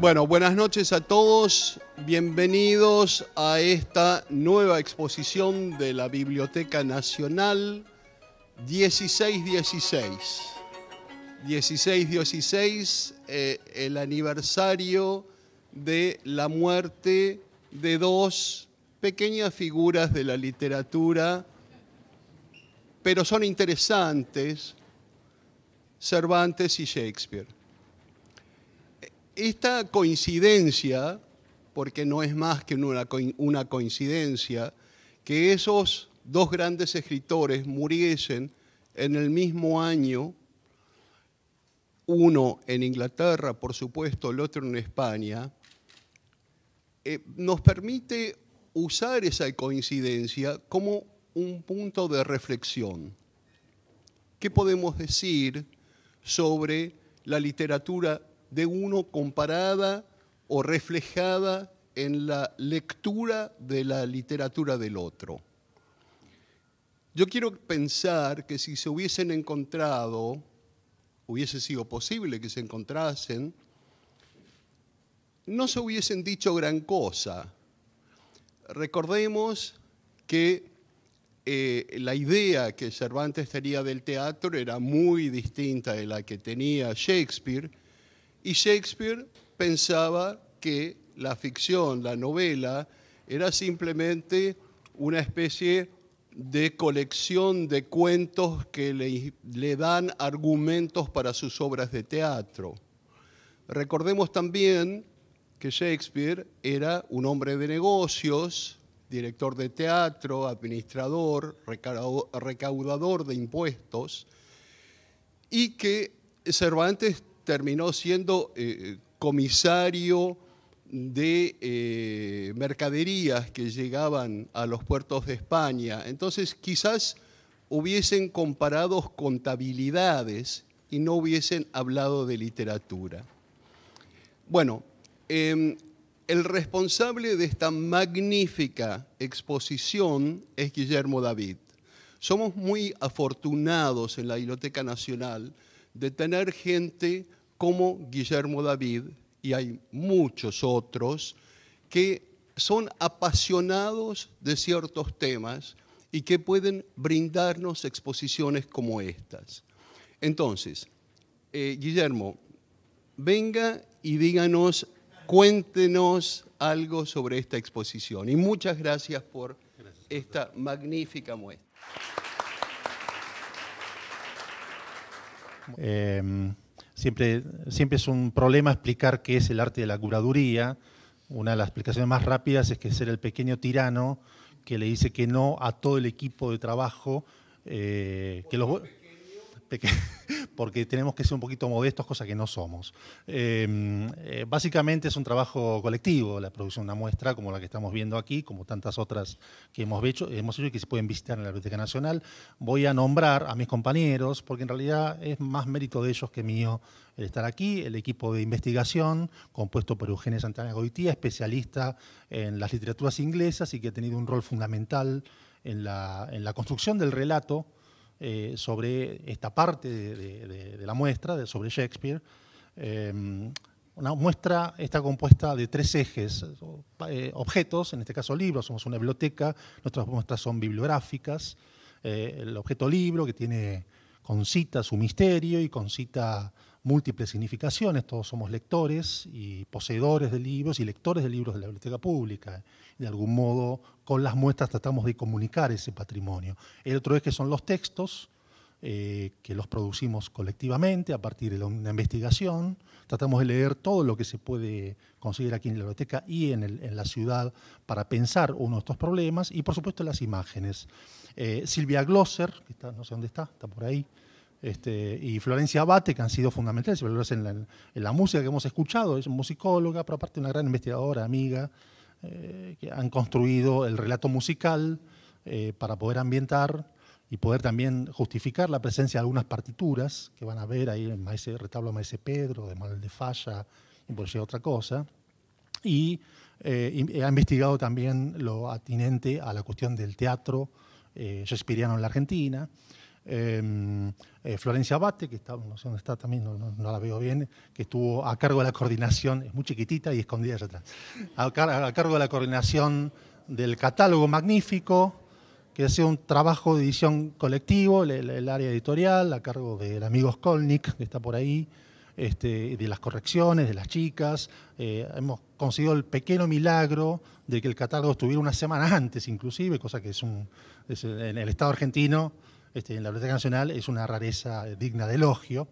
Bueno, buenas noches a todos. Bienvenidos a esta nueva exposición de la Biblioteca Nacional 1616. 1616, eh, el aniversario de la muerte de dos pequeñas figuras de la literatura, pero son interesantes, Cervantes y Shakespeare esta coincidencia, porque no es más que una, coincidencia, que esos dos grandes escritores muriesen en el mismo año, uno en Inglaterra, por supuesto, el otro en España, eh, nos permite usar esa coincidencia como un punto de reflexión. ¿Qué podemos decir sobre la literatura de uno comparada o reflejada en la lectura de la literatura del otro. Yo quiero pensar que si se hubiesen encontrado, hubiese sido posible que se encontrasen, no se hubiesen dicho gran cosa. Recordemos que eh, la idea que Cervantes tenía del teatro era muy distinta de la que tenía Shakespeare, y Shakespeare pensaba que la ficción, la novela, era simplemente una especie de colección de cuentos que le, dan argumentos para sus obras de teatro. Recordemos también que Shakespeare era un hombre de negocios, director de teatro, administrador, recaudador de impuestos, y que Cervantes terminó siendo eh, comisario de eh, mercaderías que llegaban a los puertos de España. Entonces, quizás hubiesen comparado contabilidades y no hubiesen hablado de literatura. Bueno, em, el responsable de esta magnífica exposición es Guillermo David. Somos muy afortunados en la Biblioteca Nacional de tener gente como Guillermo David, y hay muchos otros, que son apasionados de ciertos temas y que pueden brindarnos exposiciones como estas. Entonces, eh, Guillermo, venga y díganos, cuéntenos algo sobre esta exposición. Y muchas gracias por esta magnífica muestra. Em, Siempre, siempre es un problema explicar qué es el arte de la curaduría. Una de las explicaciones más rápidas es que ser el pequeño tirano que le dice que no a todo el equipo de trabajo, eh, que los, porque tenemos que ser un poquito modestos, cosa que no somos. Em, eh, básicamente es un trabajo colectivo, la producción de una muestra como la que estamos viendo aquí, como tantas otras que hemos hecho, hemos hecho y que se pueden visitar en la Biblioteca Nacional. Voy a nombrar a mis compañeros, porque en realidad es más mérito de ellos que mío el estar aquí, el equipo de investigación, compuesto por Eugenio Santana Goitía, especialista en las literaturas inglesas y que ha tenido un rol fundamental en la, en la construcción del relato eh, sobre esta parte de, la muestra, de, sobre Shakespeare. Em, una muestra está compuesta de tres ejes, eh, objetos, en este caso libros, somos una biblioteca, nuestras muestras son bibliográficas, eh, el objeto libro que tiene con cita su misterio y con cita múltiples significaciones, todos somos lectores y poseedores de libros y lectores de libros de la biblioteca pública. De algún modo, con las muestras tratamos de comunicar ese patrimonio. El otro es que son los textos, eh, que los producimos colectivamente a partir de una investigación. Tratamos de leer todo lo que se puede conseguir aquí en la biblioteca y en, la ciudad para pensar uno de estos problemas y, por supuesto, las imágenes. Eh, Silvia Glosser, que no sé dónde está, está por ahí, este, y Florencia Abate, que han sido fundamentales, en la, en la, música que hemos escuchado, es musicóloga, pero aparte una gran investigadora, amiga, eh, que han construido el relato musical eh, para poder ambientar y poder también justificar la presencia de algunas partituras que van a ver ahí en Maese, retablo de Maese Pedro, de Manuel de Falla, y por decir otra cosa. Y, eh, ha investigado también lo atinente a la cuestión del teatro shakespeariano en la Argentina. Em, eh, Florencia Abate, que está, no sé dónde está también, no, la veo bien, que estuvo a cargo de la coordinación, es muy chiquitita y escondida allá atrás, a, cargo de la coordinación del catálogo magnífico, que ha sido un trabajo de edición colectivo, el, área editorial, a cargo del amigo Skolnik, que está por ahí, este, de las correcciones, de las chicas. Eh, hemos conseguido el pequeño milagro de que el catálogo estuviera una semana antes, inclusive, cosa que es un. Es, en el Estado argentino este, en la Biblioteca Nacional es una rareza eh, digna de elogio.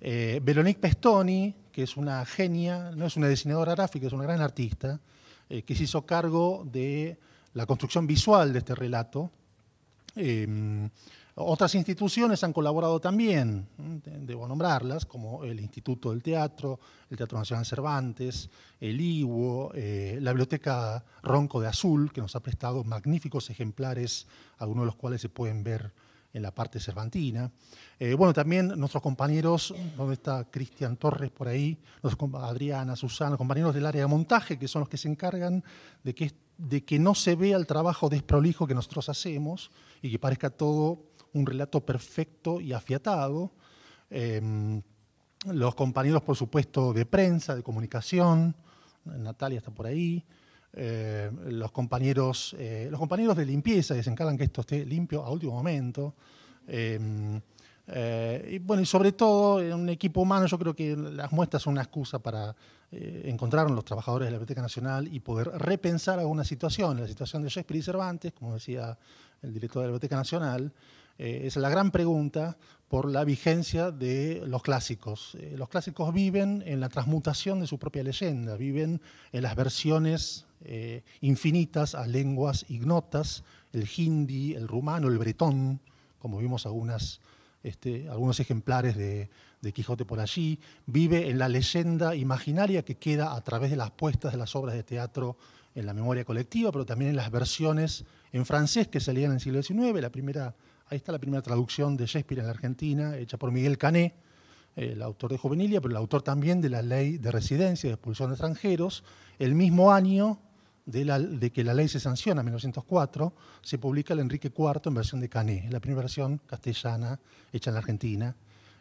Eh, Veronique Pestoni, que es una genia, no es una diseñadora gráfica, es una gran artista, eh, que se hizo cargo de la construcción visual de este relato. Em, otras instituciones han colaborado también, debo nombrarlas, como el Instituto del Teatro, el Teatro Nacional Cervantes, el IWO, eh, la Biblioteca Ronco de Azul, que nos ha prestado magníficos ejemplares, algunos de los cuales se pueden ver en la parte cervantina. Eh, bueno, también nuestros compañeros, donde está Cristian Torres por ahí, Adriana, Susana, compañeros del área de montaje, que son los que se encargan de que, de que no se vea el trabajo desprolijo que nosotros hacemos y que parezca todo un relato perfecto y afiatado. Em, los compañeros, por supuesto, de prensa, de comunicación, Natalia está por ahí, eh, los, compañeros, eh, los compañeros de limpieza que se encargan que esto esté limpio a último momento. Eh, y bueno, y sobre todo en un equipo humano, yo creo que las muestras son una excusa para encontrar a los trabajadores de la Biblioteca Nacional y poder repensar alguna situación. La situación de Shakespeare y Cervantes, como decía el director de la Biblioteca Nacional, es la gran pregunta por la vigencia de los clásicos. los clásicos viven en la transmutación de su propia leyenda, viven en las versiones eh, infinitas a lenguas ignotas, el hindi, el rumano, el bretón, como vimos algunas, este, algunos ejemplares de, Quijote por allí, vive en la leyenda imaginaria que queda a través de las puestas de las obras de teatro en la memoria colectiva, pero también en las versiones en francés que salían en el siglo XIX. La primera, ahí está la primera traducción de Shakespeare en la Argentina, hecha por Miguel Cané, el autor de Juvenilia, pero el autor también de la ley de residencia y de expulsión de extranjeros. El mismo año de, que la ley se sanciona en 1904, se publica el Enrique IV en versión de Canet, la primera versión castellana hecha en la Argentina.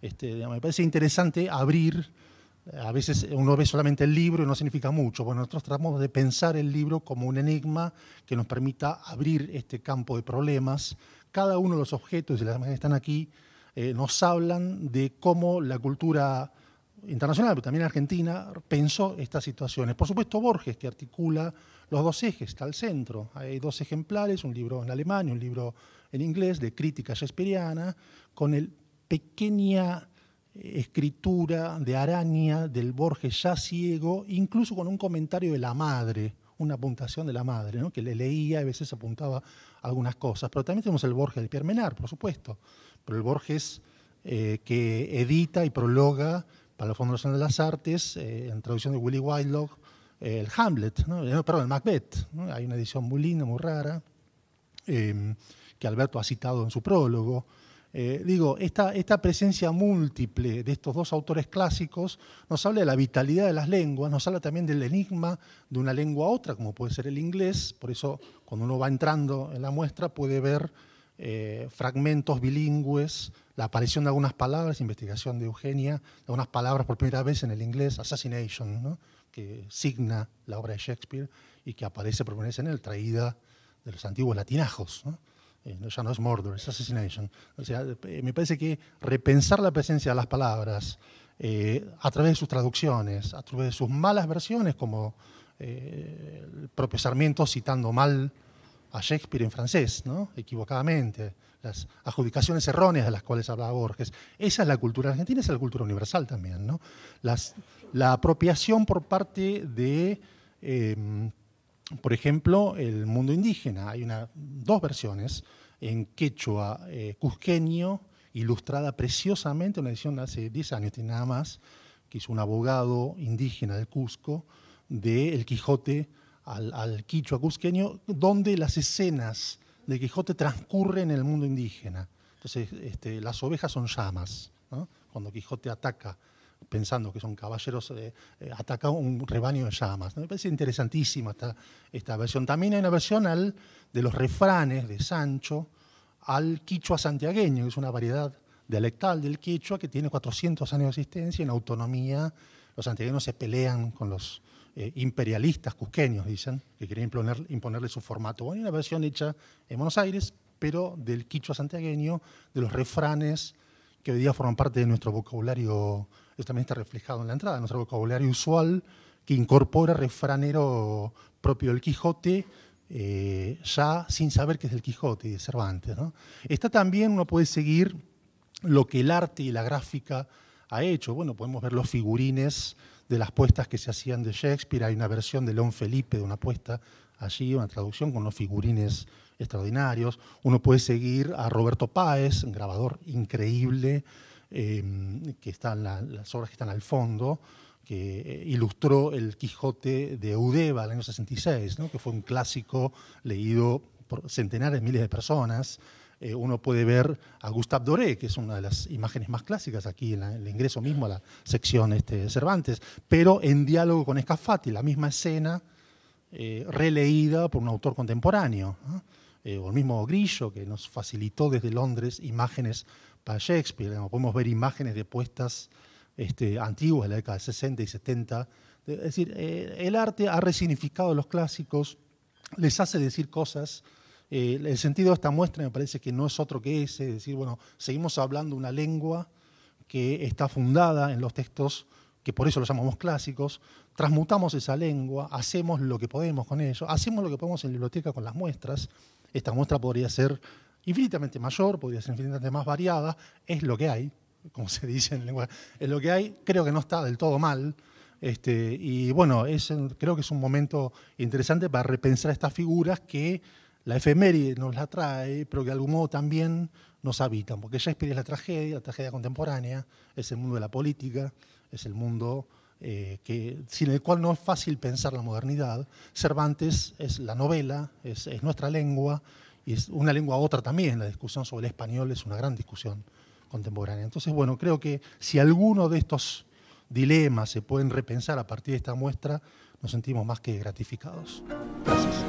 Este, me parece interesante abrir, a veces uno ve solamente el libro y no significa mucho. Bueno, nosotros tratamos de pensar el libro como un enigma que nos permita abrir este campo de problemas. Cada uno de los objetos y las que están aquí eh, nos hablan de cómo la cultura internacional, pero también argentina, pensó estas situaciones. Por supuesto, Borges, que articula los dos ejes, está al centro. Hay dos ejemplares, un libro en alemán y un libro en inglés, de crítica shakespeariana, con el pequeña eh, escritura de araña del Borges ya ciego, incluso con un comentario de la madre, una apuntación de la madre, que le leía y a veces apuntaba algunas cosas. Pero también tenemos el Borges de Pierre Menard, por supuesto, pero el Borges eh, que edita y prologa para la Fundación de las Artes, eh, en traducción de Willy Whitelock, eh, el Hamlet, ¿no? Eh, perdón, el Macbeth. Hay una edición muy linda, muy rara, em, que Alberto ha citado en su prólogo. digo, esta, esta presencia múltiple de estos dos autores clásicos nos habla de la vitalidad de las lenguas, nos habla también del enigma de una lengua a otra, como puede ser el inglés. Por eso, cuando uno va entrando en la muestra, puede ver eh, fragmentos bilingües, la aparición de algunas palabras, investigación de Eugenia, de algunas palabras por primera vez en el inglés, assassination, que signa la obra de Shakespeare y que aparece por primera vez en el traída de los antiguos latinajos. Eh, ¿no? ya no es murder, es assassination. O sea, eh, me parece que repensar la presencia de las palabras a través de sus traducciones, a través de sus malas versiones, como el propio citando mal a Shakespeare en francés, ¿no? equivocadamente, las adjudicaciones erróneas de las cuales hablaba Borges. Esa es la cultura argentina, esa es la cultura universal también. la apropiación por parte de, em, por ejemplo, el mundo indígena. Hay una, dos versiones en quechua eh, cusqueño, ilustrada preciosamente, una edición de hace 10 años, tiene nada más, que hizo un abogado indígena del Cusco, de El Quijote al, quichua cusqueño, donde las escenas de Quijote transcurren en el mundo indígena. Entonces, este, las ovejas son llamas. Cuando Quijote ataca, pensando que son caballeros, eh, eh, ataca un rebaño de llamas. Me parece interesantísima esta, esta, versión. También hay una versión de los refranes de Sancho al quichua santiagueño, que es una variedad dialectal del quichua que tiene 400 años de existencia en autonomía. Los santiagueños se pelean con los, eh, imperialistas cusqueños, dicen, que querían imponer, imponerle su formato. Bueno, una versión hecha en Buenos Aires, pero del quichua santiagueño, de los refranes que hoy día forman parte de nuestro vocabulario, esto también está reflejado en la entrada, nuestro vocabulario usual, que incorpora refranero propio del Quijote, eh, ya sin saber que es del Quijote de Cervantes. ¿no? Está también, uno puede seguir lo que el arte y la gráfica ha hecho. Bueno, podemos ver los figurines de las puestas que se hacían de Shakespeare. Hay una versión de León Felipe de una puesta allí, una traducción con unos figurines extraordinarios. Uno puede seguir a Roberto Páez, un grabador increíble, em, que están las obras que están al fondo, que eh, ilustró el Quijote de Udeva el año 66, ¿no? que fue un clásico leído por centenares, miles de personas. Eh, uno puede ver a Gustave Doré, que es una de las imágenes más clásicas aquí en, el ingreso mismo a la sección este, de Cervantes, pero en diálogo con Escafati, la misma escena eh, releída por un autor contemporáneo, eh, o el mismo Grillo, que nos facilitó desde Londres imágenes para Shakespeare, podemos ver imágenes de puestas este, antiguas de la década de 60 y 70. Es decir, el arte ha resignificado los clásicos, les hace decir cosas eh, el sentido de esta muestra me parece que no es otro que ese, es decir, bueno, seguimos hablando una lengua que está fundada en los textos, que por eso los llamamos clásicos, transmutamos esa lengua, hacemos lo que podemos con ello, hacemos lo que podemos en la biblioteca con las muestras, esta muestra podría ser infinitamente mayor, podría ser infinitamente más variada, es lo que hay, como se dice en lengua, es lo que hay, creo que no está del todo mal, este, y bueno, creo que es un momento interesante para repensar estas figuras que la efeméride nos la trae, pero que de algún modo también nos habita, porque Shakespeare es la tragedia, la tragedia contemporánea, es el mundo de la política, es el mundo eh, que, sin el cual no es fácil pensar la modernidad. Cervantes es la novela, es, nuestra lengua, y es una lengua otra también, la discusión sobre el español es una gran discusión contemporánea. Entonces, bueno, creo que si alguno de estos dilemas se pueden repensar a partir de esta muestra, nos sentimos más que gratificados. Gracias.